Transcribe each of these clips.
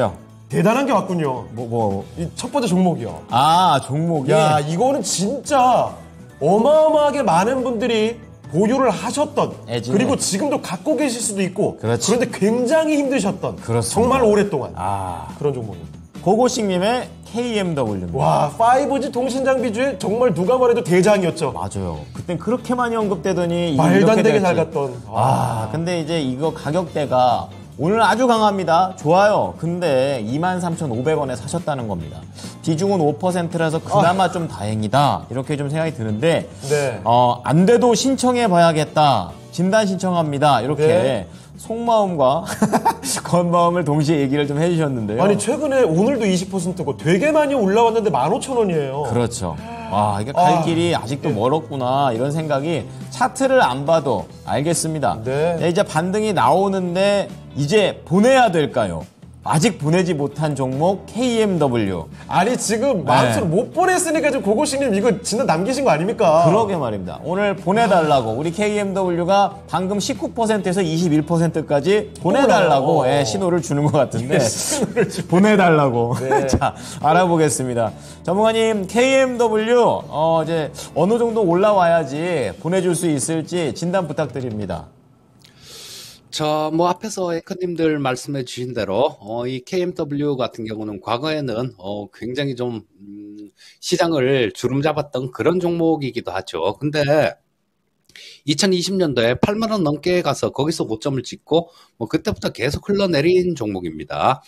야. 대단한 게 왔군요. 뭐, 뭐, 이첫 번째 종목이요. 아, 종목이? 야, 예, 이거는 진짜 어마어마하게 많은 분들이 보유를 하셨던 애진해. 그리고 지금도 갖고 계실 수도 있고 그렇지. 그런데 굉장히 힘드셨던 그렇습니다. 정말 오랫동안 아. 그런 종목입니다. 고고식님의 KMW입니다. 와, 5G 통신 장비 중에 정말 누가 말해도 대장이었죠. 맞아요. 그땐 그렇게 많이 언급되더니 말도 안 되게 잘 갔던. 아. 아, 근데 이제 이거 가격대가 오늘 아주 강합니다. 좋아요. 근데 23,500원에 사셨다는 겁니다. 비중은 5%라서 그나마 아. 좀 다행이다. 이렇게 좀 생각이 드는데 네. 어, 안 돼도 신청해 봐야겠다. 진단 신청합니다. 이렇게 네. 속마음과 겉마음을 동시에 얘기를 좀 해주셨는데요. 아니 최근에 오늘도 20%고 되게 많이 올라왔는데 15,000원이에요. 그렇죠. 와 이게 아. 갈 길이 아직도 네. 멀었구나 이런 생각이 차트를 안 봐도 알겠습니다. 네. 이제 반등이 나오는데 이제 보내야 될까요? 아직 보내지 못한 종목 KMW. 아니 지금 마음속으로 네. 못 보냈으니까 지 고고씨님 이거 진짜 남기신 거 아닙니까? 그러게 말입니다. 오늘 보내달라고 우리 KMW가 방금 19%에서 21%까지 보내달라고 예, 신호를 주는 것 같은데 네, 보내달라고 네. 자 알아보겠습니다. 전문가님 KMW 어, 이제 어느 정도 올라와야지 보내줄 수 있을지 진단 부탁드립니다. 저뭐 앞에서 에커님들 말씀해 주신 대로 어, 이 KMW 같은 경우는 과거에는 어, 굉장히 좀 음, 시장을 주름 잡았던 그런 종목이기도 하죠. 근데 2020년도에 8만 원 넘게 가서 거기서 고점을 찍고 뭐 그때부터 계속 흘러내린 종목입니다.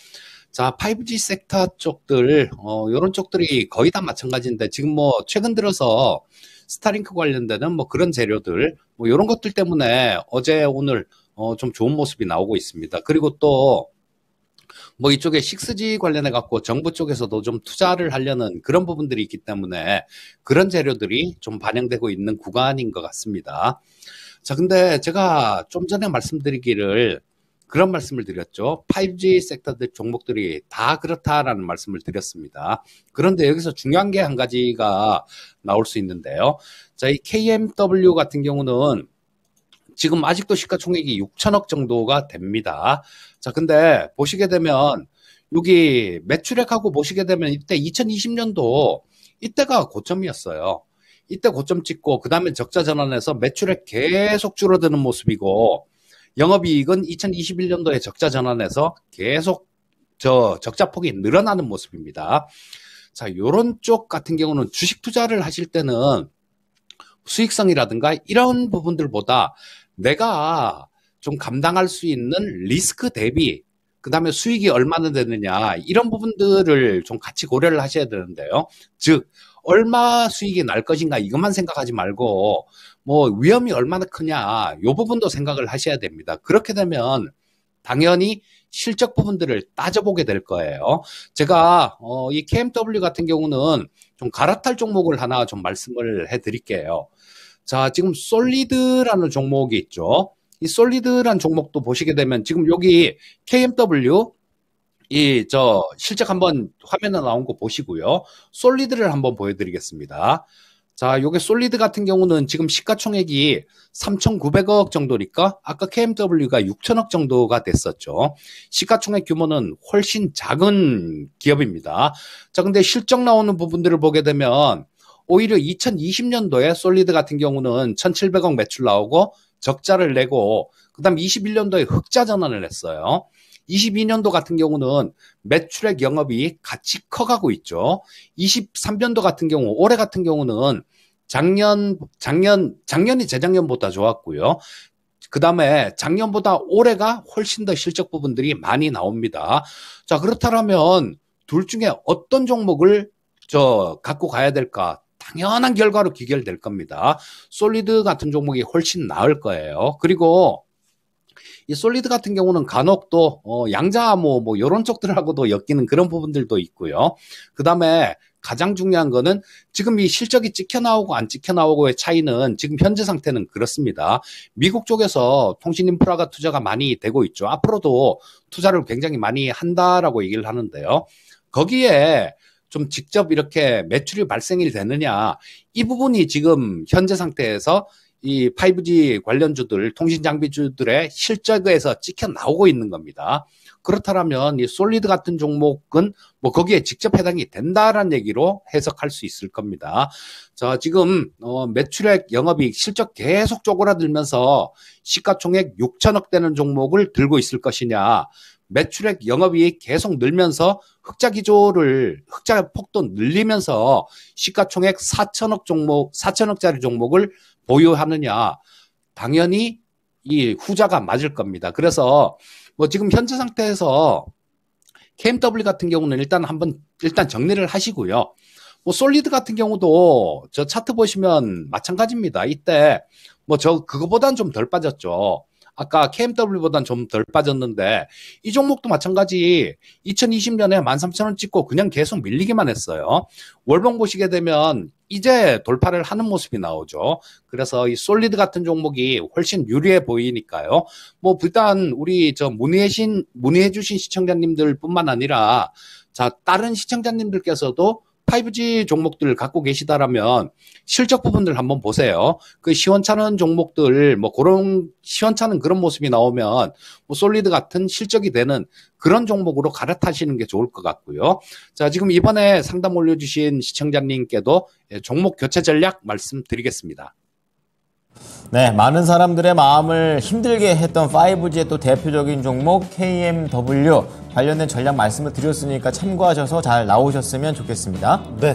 자, 5G 섹터 쪽들 이 어, 요런 쪽들이 거의 다 마찬가지인데 지금 뭐 최근 들어서 스타링크 관련되는 뭐 그런 재료들 뭐 요런 것들 때문에 어제 오늘 어, 좀 좋은 모습이 나오고 있습니다. 그리고 또, 뭐 이쪽에 6G 관련해 갖고 정부 쪽에서도 좀 투자를 하려는 그런 부분들이 있기 때문에 그런 재료들이 좀 반영되고 있는 구간인 것 같습니다. 자, 근데 제가 좀 전에 말씀드리기를 그런 말씀을 드렸죠. 5G 섹터들 종목들이 다 그렇다라는 말씀을 드렸습니다. 그런데 여기서 중요한 게 한 가지가 나올 수 있는데요. 자, 이 KMW 같은 경우는 지금 아직도 시가총액이 6천억 정도가 됩니다. 자, 근데 보시게 되면 여기 매출액하고 보시게 되면 이때 2020년도 이때가 고점이었어요. 이때 고점 찍고 그 다음에 적자 전환해서 매출액 계속 줄어드는 모습이고 영업이익은 2021년도에 적자 전환해서 계속 저 적자 폭이 늘어나는 모습입니다. 자, 요런 쪽 같은 경우는 주식 투자를 하실 때는 수익성이라든가 이런 부분들보다 내가 좀 감당할 수 있는 리스크 대비 그다음에 수익이 얼마나 되느냐 이런 부분들을 좀 같이 고려를 하셔야 되는데요. 즉 얼마 수익이 날 것인가 이것만 생각하지 말고 뭐 위험이 얼마나 크냐 요 부분도 생각을 하셔야 됩니다. 그렇게 되면 당연히 실적 부분들을 따져보게 될 거예요. 제가 어, 이 KMW 같은 경우는 좀 갈아탈 종목을 하나 좀 말씀을 해드릴게요. 자, 지금 솔리드라는 종목이 있죠. 이 솔리드란 종목도 보시게 되면 지금 여기 KMW 이 저 실적 한번 화면에 나온 거 보시고요. 솔리드를 한번 보여드리겠습니다. 자, 요게 솔리드 같은 경우는 지금 시가총액이 3,900억 정도니까 아까 KMW가 6,000억 정도가 됐었죠. 시가총액 규모는 훨씬 작은 기업입니다. 자, 근데 실적 나오는 부분들을 보게 되면 오히려 2020년도에 솔리드 같은 경우는 1,700억 매출 나오고 적자를 내고 그다음 21년도에 흑자 전환을 했어요. 22년도 같은 경우는 매출액 영업이 같이 커가고 있죠. 23년도 같은 경우 올해 같은 경우는 작년 작년 작년이 재작년보다 좋았고요. 그 다음에 작년보다 올해가 훨씬 더 실적 부분들이 많이 나옵니다. 자, 그렇다면 둘 중에 어떤 종목을 저 갖고 가야 될까? 당연한 결과로 귀결될 겁니다. 솔리드 같은 종목이 훨씬 나을 거예요. 그리고 이 솔리드 같은 경우는 간혹 또 어, 양자암호 뭐 이런 뭐, 쪽들하고도 엮이는 그런 부분들도 있고요. 그 다음에 가장 중요한 거는 지금 이 실적이 찍혀 나오고 안 찍혀 나오고의 차이는 지금 현재 상태는 그렇습니다. 미국 쪽에서 통신 인프라가 투자가 많이 되고 있죠. 앞으로도 투자를 굉장히 많이 한다라고 얘기를 하는데요. 거기에 좀 직접 이렇게 매출이 발생이 되느냐 이 부분이 지금 현재 상태에서 이 5G 관련주들, 통신 장비주들의 실적에서 찍혀 나오고 있는 겁니다. 그렇다면 이 솔리드 같은 종목은 뭐 거기에 직접 해당이 된다라는 얘기로 해석할 수 있을 겁니다. 자, 지금 어 매출액 영업이익 실적 계속 쪼그라들면서 시가총액 6천억 되는 종목을 들고 있을 것이냐. 매출액 영업이익 계속 늘면서 흑자 기조를 흑자 폭도 늘리면서 시가총액 4천억 종목 4천억짜리 종목을 보유하느냐 당연히 이 후자가 맞을 겁니다. 그래서 뭐 지금 현재 상태에서 KMW 같은 경우는 일단 한번 일단 정리를 하시고요. 뭐 솔리드 같은 경우도 저 차트 보시면 마찬가지입니다. 이때 뭐 저 그거보단 좀 덜 빠졌죠. 아까 KMW보단 좀 덜 빠졌는데 이 종목도 마찬가지 2020년에 13,000원 찍고 그냥 계속 밀리기만 했어요. 월봉 보시게 되면 이제 돌파를 하는 모습이 나오죠. 그래서 이 솔리드 같은 종목이 훨씬 유리해 보이니까요. 뭐 일단 우리 저 문의해신 문의해 주신 시청자님들뿐만 아니라 자 다른 시청자님들께서도 5G 종목들 갖고 계시다라면 실적 부분들 한번 보세요. 그 시원찮은 종목들 뭐 그런 시원찮은 그런 모습이 나오면 뭐 솔리드 같은 실적이 되는 그런 종목으로 갈아타시는 게 좋을 것 같고요. 자, 지금 이번에 상담 올려주신 시청자님께도 예, 종목 교체 전략 말씀드리겠습니다. 네, 많은 사람들의 마음을 힘들게 했던 5G의 또 대표적인 종목 KMW 관련된 전략 말씀을 드렸으니까 참고하셔서 잘 나오셨으면 좋겠습니다. 네.